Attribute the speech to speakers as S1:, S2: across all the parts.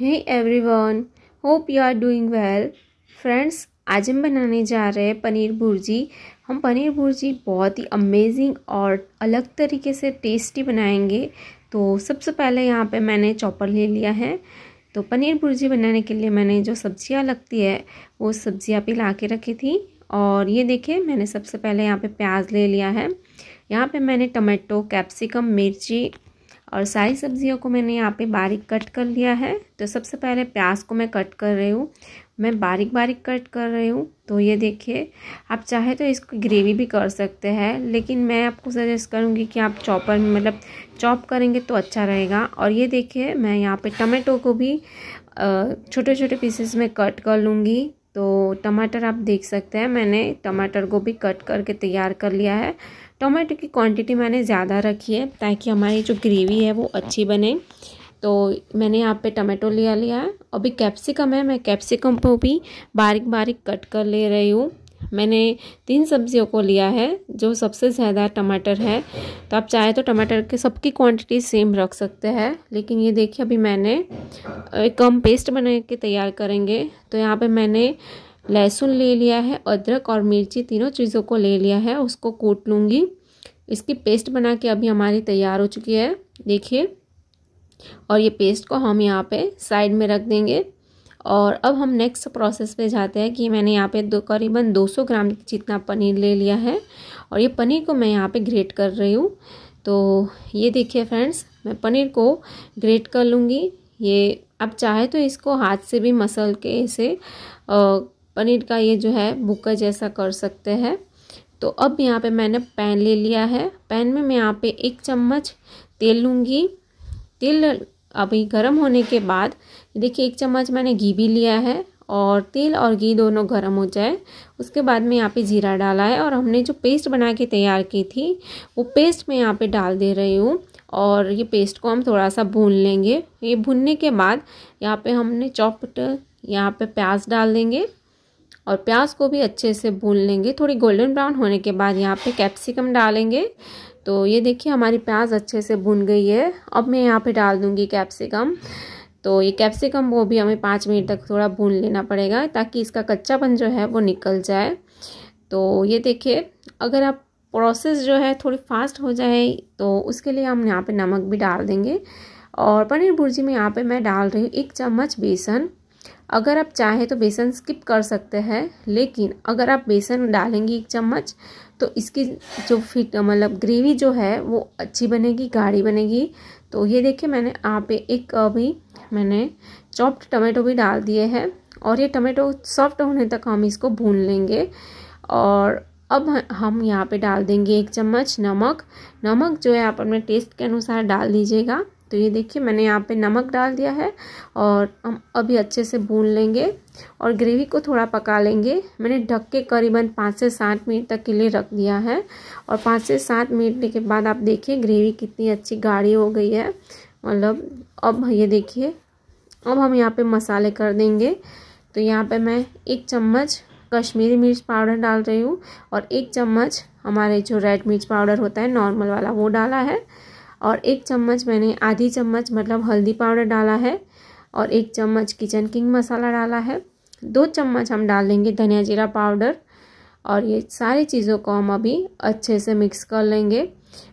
S1: है everyone hope you are doing well friends आज हम बनाने जा रहे हैं पनीर भुर्जी हम पनीर भुर्जी बहुत ही अमेजिंग और अलग तरीके से टेस्टी बनाएंगे तो सबसे पहले यहाँ पे मैंने चॉपर ले लिया है तो पनीर भुर्जी बनाने के लिए मैंने जो सब्जियाँ लगती है वो सब्जियाँ पे ला के रखी थी और ये देखिए मैंने सबसे पहले यहाँ पे प्याज ले लिया है यहाँ पे मैंने टमाटो कैप्सिकम मिर्ची और सारी सब्जियों को मैंने यहाँ पे बारीक कट कर लिया है तो सबसे पहले प्याज को मैं कट कर रही हूँ मैं बारीक बारीक कट कर रही हूँ तो ये देखिए आप चाहे तो इसको ग्रेवी भी कर सकते हैं लेकिन मैं आपको सजेस्ट करूँगी कि आप चॉपर मतलब चॉप करेंगे तो अच्छा रहेगा और ये देखिए मैं यहाँ पर टमाटो को भी छोटे छोटे पीसेस में कट कर लूँगी तो टमाटर आप देख सकते हैं मैंने टमाटर को भी कट करके तैयार कर लिया है टोमेटो की क्वांटिटी मैंने ज़्यादा रखी है ताकि हमारी जो ग्रेवी है वो अच्छी बने तो मैंने यहाँ पे टमाटो लिया लिया है अभी कैप्सिकम है मैं कैप्सिकम को भी बारीक बारीक कट कर ले रही हूँ मैंने तीन सब्जियों को लिया है जो सबसे ज़्यादा टमाटर है तो आप चाहे तो टमाटर के सबकी क्वांटिटी सेम रख सकते हैं लेकिन ये देखिए अभी मैंने एक कम पेस्ट बना के तैयार करेंगे तो यहाँ पे मैंने लहसुन ले लिया है अदरक और मिर्ची तीनों चीज़ों को ले लिया है उसको कूट लूँगी इसकी पेस्ट बना के अभी हमारी तैयार हो चुकी है देखिए और ये पेस्ट को हम यहाँ पे साइड में रख देंगे और अब हम नेक्स्ट प्रोसेस पे जाते हैं कि मैंने यहाँ पे दो करीबन 200 ग्राम जितना पनीर ले लिया है और ये पनीर को मैं यहाँ पे ग्रेट कर रही हूँ तो ये देखिए फ्रेंड्स मैं पनीर को ग्रेट कर लूँगी ये आप चाहे तो इसको हाथ से भी मसल के इसे पनीर का ये जो है बुका जैसा कर सकते हैं तो अब यहाँ पे मैंने पैन ले लिया है पैन में मैं यहाँ पे एक चम्मच तेल लूँगी तेल अभी गर्म होने के बाद देखिए एक चम्मच मैंने घी भी लिया है और तेल और घी दोनों गर्म हो जाए उसके बाद में यहाँ पे जीरा डाला है और हमने जो पेस्ट बना के तैयार की थी वो पेस्ट मैं यहाँ पे डाल दे रही हूँ और ये पेस्ट को हम थोड़ा सा भून लेंगे ये भूनने के बाद यहाँ पे हमने चॉप्ड यहाँ पे प्याज डाल देंगे और प्याज को भी अच्छे से भून लेंगे थोड़ी गोल्डन ब्राउन होने के बाद यहाँ पे कैप्सिकम डालेंगे तो ये देखिए हमारी प्याज अच्छे से भून गई है अब मैं यहाँ पे डाल दूँगी कैप्सिकम तो ये कैप्सिकम वो भी हमें पाँच मिनट तक थोड़ा भून लेना पड़ेगा ताकि इसका कच्चापन जो है वो निकल जाए तो ये देखिए अगर आप प्रोसेस जो है थोड़ी फास्ट हो जाए तो उसके लिए हम यहाँ पर नमक भी डाल देंगे और पनीर भुर्जी में यहाँ पे मैं डाल रही हूँ एक चम्मच बेसन अगर आप चाहें तो बेसन स्किप कर सकते हैं लेकिन अगर आप बेसन डालेंगी एक चम्मच तो इसकी जो फिट मतलब ग्रेवी जो है वो अच्छी बनेगी गाढ़ी बनेगी तो ये देखिए मैंने यहाँ पे एक अभी मैंने चॉप्ड टमाटो भी डाल दिए हैं और ये टमाटो सॉफ्ट होने तक हम इसको भून लेंगे और अब हम यहाँ पे डाल देंगे एक चम्मच नमक नमक जो है आप अपने टेस्ट के अनुसार डाल दीजिएगा तो ये देखिए मैंने यहाँ पे नमक डाल दिया है और हम अभी अच्छे से भून लेंगे और ग्रेवी को थोड़ा पका लेंगे मैंने ढक के करीबन पाँच से सात मिनट तक के लिए रख दिया है और पाँच से सात मिनट के बाद आप देखिए ग्रेवी कितनी अच्छी गाढ़ी हो गई है मतलब अब ये देखिए अब हम यहाँ पे मसाले कर देंगे तो यहाँ पे मैं एक चम्मच कश्मीरी मिर्च पाउडर डाल रही हूँ और एक चम्मच हमारे जो रेड मिर्च पाउडर होता है नॉर्मल वाला वो डाला है और एक चम्मच मैंने आधी चम्मच मतलब हल्दी पाउडर डाला है और एक चम्मच किचन किंग मसाला डाला है दो चम्मच हम डाल देंगे धनिया जीरा पाउडर और ये सारी चीज़ों को हम अभी अच्छे से मिक्स कर लेंगे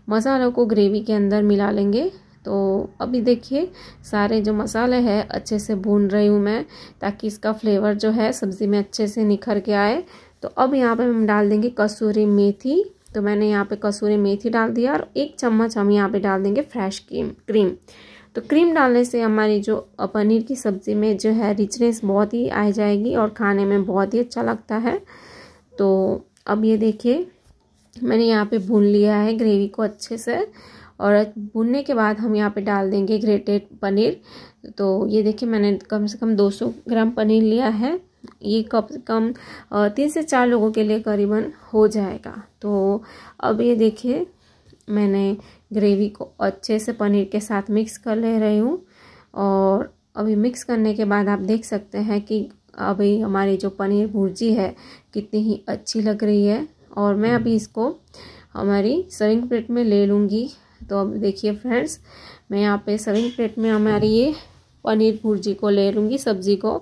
S1: मसालों को ग्रेवी के अंदर मिला लेंगे तो अभी देखिए सारे जो मसाले हैं अच्छे से भून रही हूँ मैं ताकि इसका फ्लेवर जो है सब्ज़ी में अच्छे से निखर के आए तो अब यहाँ पे हम डाल देंगे कसूरी मेथी तो मैंने यहाँ पे कसूरी मेथी डाल दिया और एक चम्मच हम यहाँ पे डाल देंगे फ्रेश क्रीम क्रीम तो क्रीम डालने से हमारी जो पनीर की सब्ज़ी में जो है रिचनेस बहुत ही आ जाएगी और खाने में बहुत ही अच्छा लगता है तो अब ये देखिए मैंने यहाँ पे भून लिया है ग्रेवी को अच्छे से और भूनने के बाद हम यहाँ पे डाल देंगे ग्रेटेड पनीर तो ये देखिए मैंने कम से कम 200 ग्राम पनीर लिया है ये कम से कम तीन से चार लोगों के लिए करीबन हो जाएगा तो अब ये देखिए मैंने ग्रेवी को अच्छे से पनीर के साथ मिक्स कर ले रही हूँ और अभी मिक्स करने के बाद आप देख सकते हैं कि अभी हमारी जो पनीर भुर्जी है कितनी ही अच्छी लग रही है और मैं अभी इसको हमारी सर्विंग प्लेट में ले लूँगी तो अब देखिए फ्रेंड्स मैं यहाँ पे सर्विंग प्लेट में हमारी ये पनीर भुर्जी को ले लूँगी सब्ज़ी को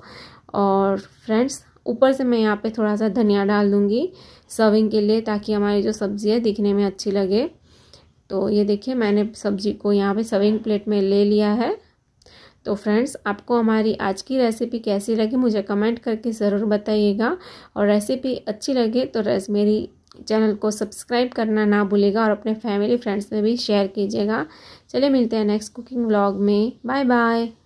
S1: और फ्रेंड्स ऊपर से मैं यहाँ पे थोड़ा सा धनिया डाल दूँगी सर्विंग के लिए ताकि हमारी जो सब्ज़ी है दिखने में अच्छी लगे तो ये देखिए मैंने सब्ज़ी को यहाँ पे सर्विंग प्लेट में ले लिया है तो फ्रेंड्स आपको हमारी आज की रेसिपी कैसी लगी मुझे कमेंट करके ज़रूर बताइएगा और रेसिपी अच्छी लगे तो रेस मेरी चैनल को सब्सक्राइब करना ना भूलेगा और अपने फैमिली फ्रेंड्स में भी शेयर कीजिएगा चलिए मिलते हैं नेक्स्ट कुकिंग व्लॉग में बाय बाय